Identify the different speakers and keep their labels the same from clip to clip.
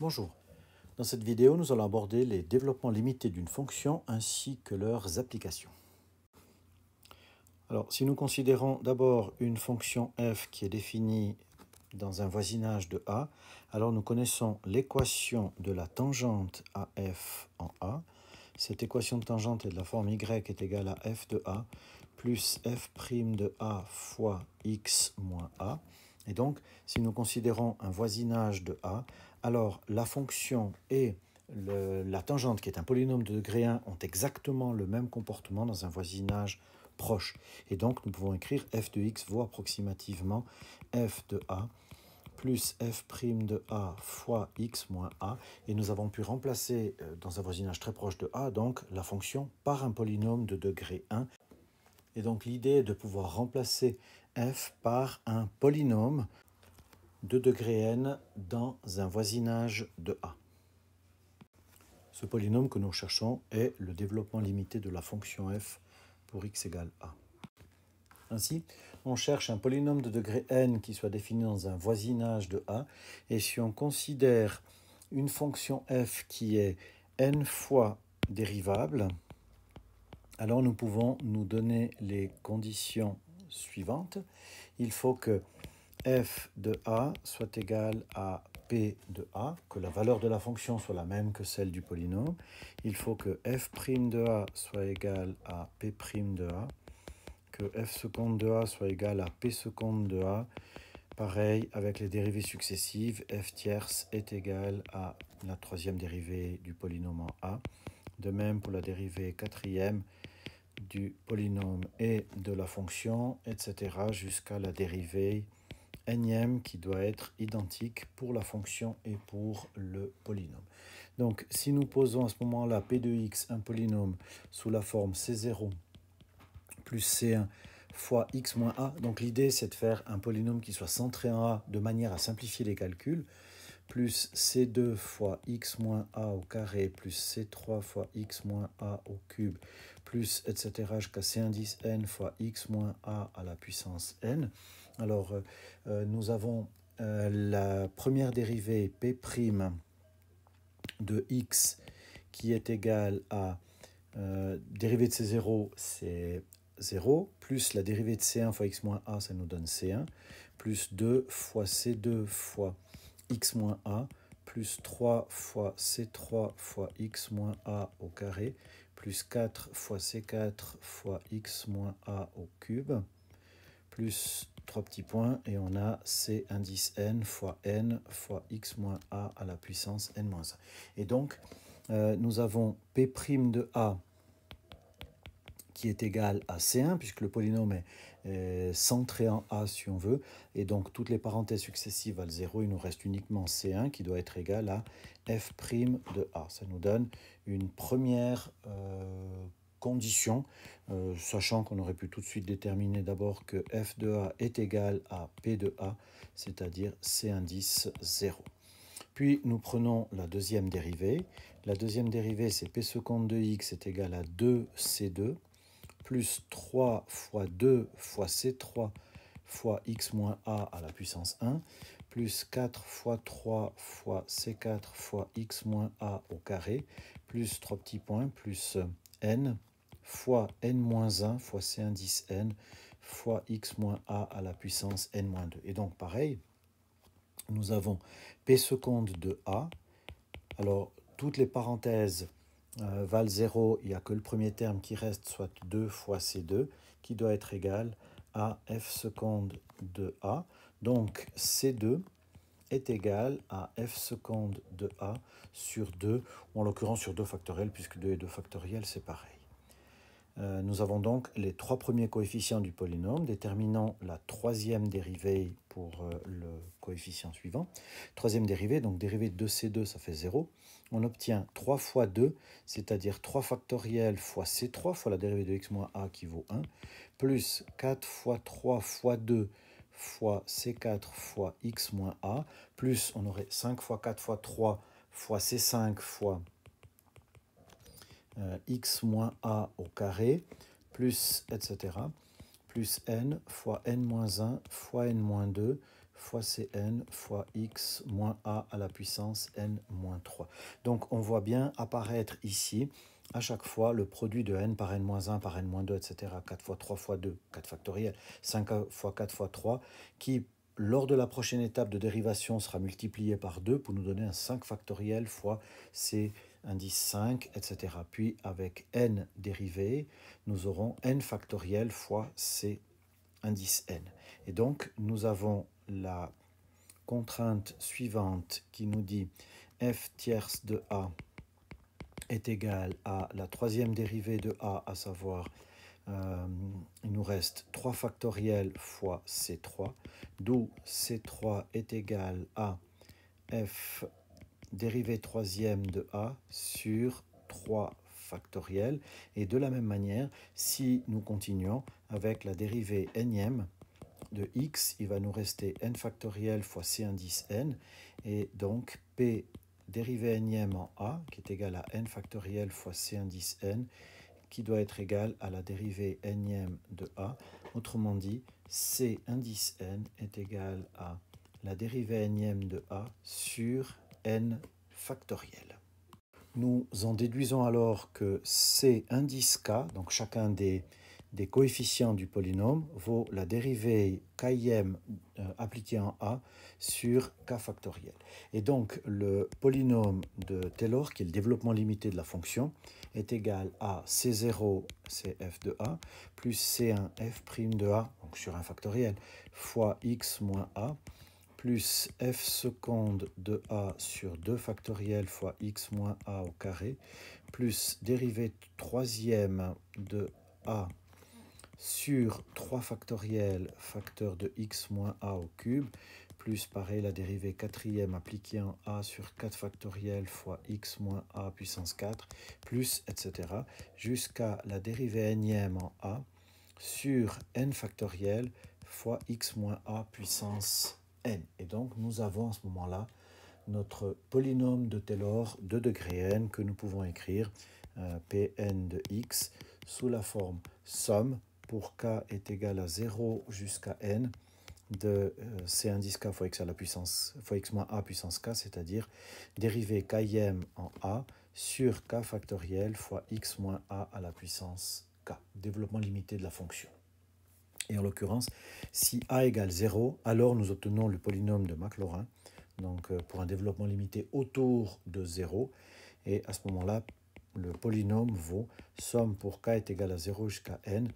Speaker 1: Bonjour. Dans cette vidéo, nous allons aborder les développements limités d'une fonction ainsi que leurs applications. Alors, si nous considérons d'abord une fonction f qui est définie dans un voisinage de a, alors nous connaissons l'équation de la tangente à f en a. Cette équation de tangente est de la forme y est égale à f de a plus f' de a fois x moins a. Et donc, si nous considérons un voisinage de A, alors la fonction et la tangente, qui est un polynôme de degré 1, ont exactement le même comportement dans un voisinage proche. Et donc, nous pouvons écrire f de x vaut approximativement f de A plus f' prime de a fois x moins a, et nous avons pu remplacer euh, dans un voisinage très proche de a, donc la fonction par un polynôme de degré 1. Et donc l'idée est de pouvoir remplacer f par un polynôme de degré n dans un voisinage de A. Ce polynôme que nous cherchons est le développement limité de la fonction f pour x égale a. Ainsi, on cherche un polynôme de degré n qui soit défini dans un voisinage de a, et si on considère une fonction f qui est n fois dérivable, alors nous pouvons nous donner les conditions suivante. Il faut que f de a soit égal à p de a, que la valeur de la fonction soit la même que celle du polynôme. Il faut que f' de a soit égal à p' de a, que f seconde de a soit égal à p seconde de a. Pareil avec les dérivées successives, f tierce est égal à la troisième dérivée du polynôme en a. De même pour la dérivée quatrième, du polynôme et de la fonction, etc. jusqu'à la dérivée énième qui doit être identique pour la fonction et pour le polynôme. Donc si nous posons à ce moment-là p de x un polynôme sous la forme c0 plus c1 fois x moins a, donc l'idée c'est de faire un polynôme qui soit centré en a de manière à simplifier les calculs, plus c2 fois x moins a au carré plus c3 fois x moins a au cube plus, etc., jusqu'à c indice n fois x moins a à la puissance n. Alors, euh, euh, nous avons euh, la première dérivée p' de x qui est égale à la dérivée de c0, c'est 0, plus la dérivée de c1 fois x moins a, ça nous donne c1, plus 2 fois c2 fois x moins a, plus 3 fois c3 fois x moins a au carré, plus 4 fois C4 fois X moins A au cube, plus trois petits points, et on a C indice N fois N fois X moins A à la puissance N moins 1. Et donc, euh, nous avons P' de A qui est égal à C1, puisque le polynôme est euh, centré en A si on veut. Et donc toutes les parenthèses successives à 0, il nous reste uniquement C1 qui doit être égal à f' de A. Ça nous donne une première euh, condition, euh, sachant qu'on aurait pu tout de suite déterminer d'abord que f de A est égal à P de A, c'est-à-dire C indice 0. Puis nous prenons la deuxième dérivée. La deuxième dérivée, c'est p seconde de x est égal à 2c2 plus 3 fois 2 fois C3 fois x moins a à la puissance 1, plus 4 fois 3 fois C4 fois x moins a au carré, plus 3 petits points, plus n fois n moins 1 fois C indice n fois x moins a à la puissance n moins 2. Et donc pareil, nous avons p seconde de a. Alors, toutes les parenthèses euh, Val 0, il n'y a que le premier terme qui reste, soit 2 fois C2, qui doit être égal à f seconde de A. Donc C2 est égal à f seconde de A sur 2, ou en l'occurrence sur 2 factoriel, puisque 2 et 2 factoriel, c'est pareil. Euh, nous avons donc les trois premiers coefficients du polynôme déterminant la troisième dérivée pour euh, le coefficient suivant. Troisième dérivée, donc dérivée de C2, ça fait 0. On obtient 3 fois 2, c'est-à-dire 3 factoriel fois C3 fois la dérivée de x moins a qui vaut 1, plus 4 fois 3 fois 2 fois C4 fois x moins a, plus on aurait 5 fois 4 fois 3 fois C5 fois euh, x moins a au carré, plus, etc., plus n fois n moins 1 fois n moins 2 fois cn fois x moins a à la puissance n moins 3. Donc on voit bien apparaître ici à chaque fois le produit de n par n moins 1 par n moins 2, etc., 4 fois 3 fois 2, 4 factoriel, 5 fois 4 fois 3, qui lors de la prochaine étape de dérivation sera multiplié par 2 pour nous donner un 5 factoriel fois ces indice 5, etc. Puis avec n dérivés, nous aurons n factoriel fois c indice n. Et donc nous avons la contrainte suivante qui nous dit f tierce de a est égal à la troisième dérivée de a, à savoir euh, il nous reste 3 factoriel fois C3, d'où C3 est égal à f dérivée troisième de a sur 3 factoriel. Et de la même manière, si nous continuons avec la dérivée nème de x, il va nous rester n factoriel fois c indice n. Et donc p dérivée énième en a, qui est égal à n factoriel fois c indice n, qui doit être égal à la dérivée nème de a. Autrement dit, c indice n est égal à la dérivée énième de a sur n Nous en déduisons alors que C indice k, donc chacun des, coefficients du polynôme, vaut la dérivée kim euh, appliquée en a sur k factoriel. Et donc le polynôme de Taylor, qui est le développement limité de la fonction, est égal à c0 cf de a plus c1 f' de a, donc sur un factoriel, fois x moins a, plus f seconde de a sur 2 factoriel fois x moins a au carré, plus dérivée troisième de a sur 3 factoriel facteur de x moins a au cube, plus pareil la dérivée quatrième appliquée en a sur 4 factoriel fois x moins a puissance 4, plus etc. jusqu'à la dérivée énième en a sur n factoriel fois x moins a puissance et donc nous avons à ce moment-là notre polynôme de Taylor de degré n que nous pouvons écrire euh, Pn de x sous la forme somme pour k est égal à 0 jusqu'à n de euh, c indice k fois x à la puissance fois x moins a puissance k, c'est-à-dire dérivée km en a sur k factoriel fois x moins a à la puissance k. Développement limité de la fonction. Et en l'occurrence, si a égale 0, alors nous obtenons le polynôme de Maclaurin, donc euh, pour un développement limité autour de 0. Et à ce moment-là, le polynôme vaut somme pour k est égal à 0 jusqu'à n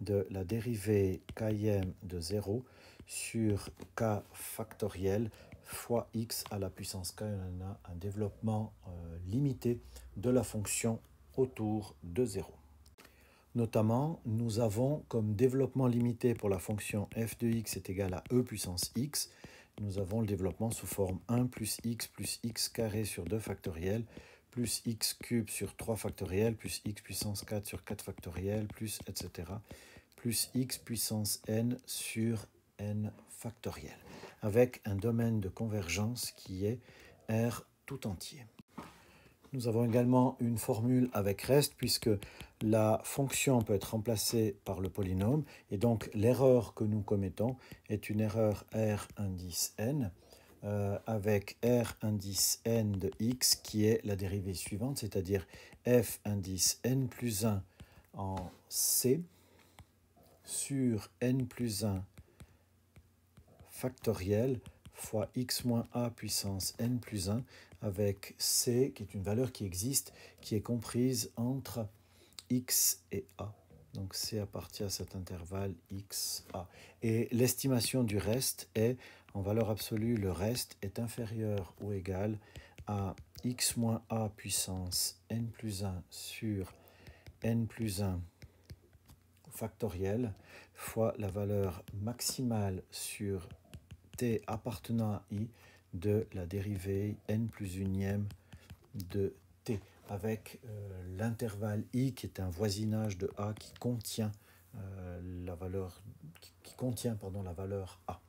Speaker 1: de la dérivée km de 0 sur k factoriel fois x à la puissance k. On a un développement euh, limité de la fonction autour de 0. Notamment, nous avons comme développement limité pour la fonction f de x est égal à e puissance x, nous avons le développement sous forme 1 plus x plus x carré sur 2 factoriel plus x cube sur 3 factoriel plus x puissance 4 sur 4 factoriel plus etc plus x puissance n sur n factoriel avec un domaine de convergence qui est R tout entier. Nous avons également une formule avec reste puisque la fonction peut être remplacée par le polynôme et donc l'erreur que nous commettons est une erreur R indice n euh, avec R indice n de x qui est la dérivée suivante, c'est-à-dire f indice n plus 1 en c sur n plus 1 factoriel fois x moins a puissance n plus 1 avec C, qui est une valeur qui existe, qui est comprise entre X et A. Donc C appartient à cet intervalle X, A. Et l'estimation du reste est, en valeur absolue, le reste est inférieur ou égal à X moins A puissance N plus 1 sur N plus 1 factoriel fois la valeur maximale sur T appartenant à I de la dérivée n plus 1 de t, avec euh, l'intervalle i qui est un voisinage de a qui contient, euh, la, valeur, qui, contient la valeur a.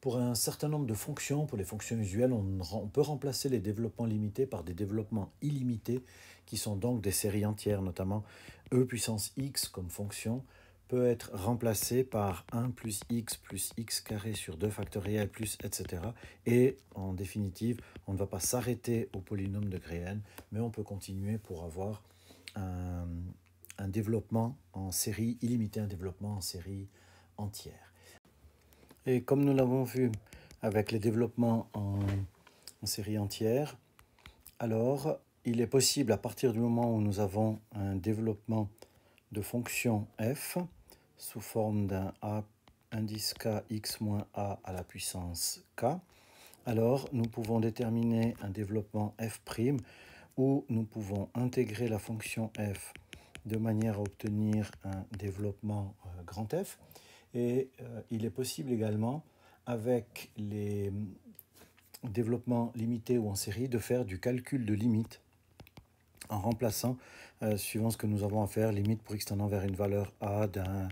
Speaker 1: Pour un certain nombre de fonctions, pour les fonctions usuelles, on, peut remplacer les développements limités par des développements illimités, qui sont donc des séries entières, notamment e puissance x comme fonction, peut être remplacé par 1 plus x plus x carré sur 2 factoriel plus etc. Et en définitive, on ne va pas s'arrêter au polynôme de n mais on peut continuer pour avoir un, développement en série illimité, un développement en série entière. Et comme nous l'avons vu avec les développements en série entière, alors il est possible à partir du moment où nous avons un développement de fonction f sous forme d'un indice K x moins A à la puissance K, alors nous pouvons déterminer un développement f' où nous pouvons intégrer la fonction f de manière à obtenir un développement euh, grand F. Et euh, il est possible également, avec les mm, développements limités ou en série, de faire du calcul de limite en remplaçant, euh, suivant ce que nous avons à faire, limite pour x tendant vers une valeur a d'un,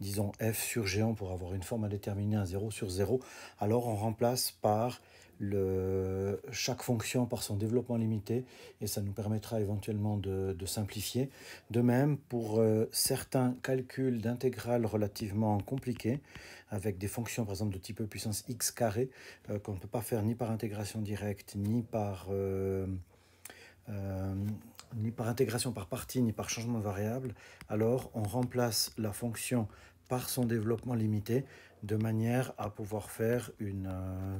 Speaker 1: disons, f sur géant pour avoir une forme à déterminer, un 0 sur 0, alors on remplace par le, chaque fonction par son développement limité, et ça nous permettra éventuellement de, simplifier. De même, pour euh, certains calculs d'intégrales relativement compliqués, avec des fonctions par exemple de type e puissance x carré, euh, qu'on ne peut pas faire ni par intégration directe, ni par ni par intégration par partie, ni par changement de variable, alors on remplace la fonction par son développement limité, de manière à pouvoir faire une, euh,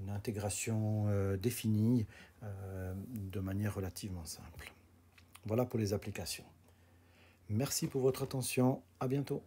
Speaker 1: une intégration euh, définie euh, de manière relativement simple. Voilà pour les applications. Merci pour votre attention, à bientôt.